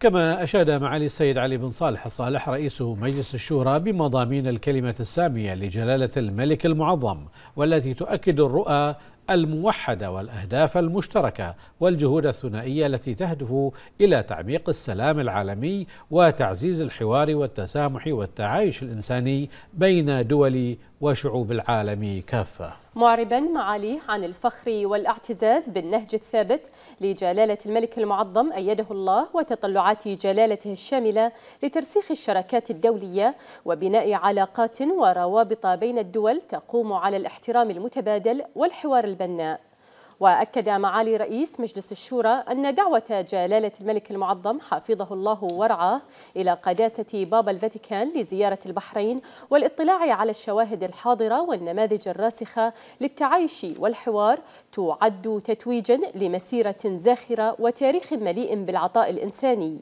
كما أشاد معالي السيد علي بن صالح الصالح رئيس مجلس الشورى بمضامين الكلمة السامية لجلالة الملك المعظم والتي تؤكد الرؤى الموحده والاهداف المشتركه والجهود الثنائيه التي تهدف الى تعميق السلام العالمي وتعزيز الحوار والتسامح والتعايش الانساني بين دول وشعوب العالم كافه. معربا معاليه عن الفخر والاعتزاز بالنهج الثابت لجلاله الملك المعظم ايده الله وتطلعات جلالته الشامله لترسيخ الشراكات الدوليه وبناء علاقات وروابط بين الدول تقوم على الاحترام المتبادل والحوار البناء وأكد معالي رئيس مجلس الشورى أن دعوة جلالة الملك المعظم حفظه الله ورعاه إلى قداسة بابا الفاتيكان لزيارة البحرين والاطلاع على الشواهد الحاضرة والنماذج الراسخة للتعايش والحوار تعد تتويجا لمسيرة زاخرة وتاريخ مليء بالعطاء الإنساني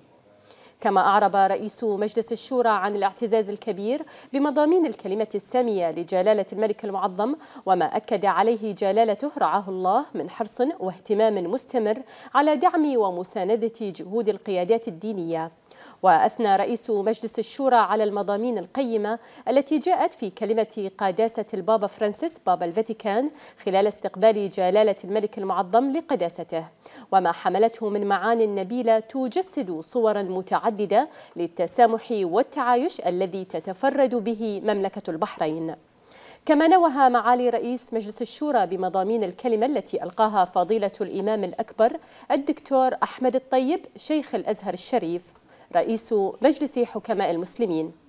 كما أعرب رئيس مجلس الشورى عن الاعتزاز الكبير بمضامين الكلمة السامية لجلالة الملك المعظم وما أكد عليه جلالته رعاه الله من حرص واهتمام مستمر على دعم ومساندة جهود القيادات الدينية وأثنى رئيس مجلس الشورى على المضامين القيمة التي جاءت في كلمة قداسة البابا فرانسيس بابا الفاتيكان خلال استقبال جلالة الملك المعظم لقداسته وما حملته من معان نبيلة تجسد صورا متعددة متعددة للتسامح والتعايش الذي تتفرد به مملكة البحرين كما نوه معالي رئيس مجلس الشورى بمضامين الكلمة التي ألقاها فضيلة الإمام الأكبر الدكتور أحمد الطيب شيخ الأزهر الشريف رئيس مجلس حكماء المسلمين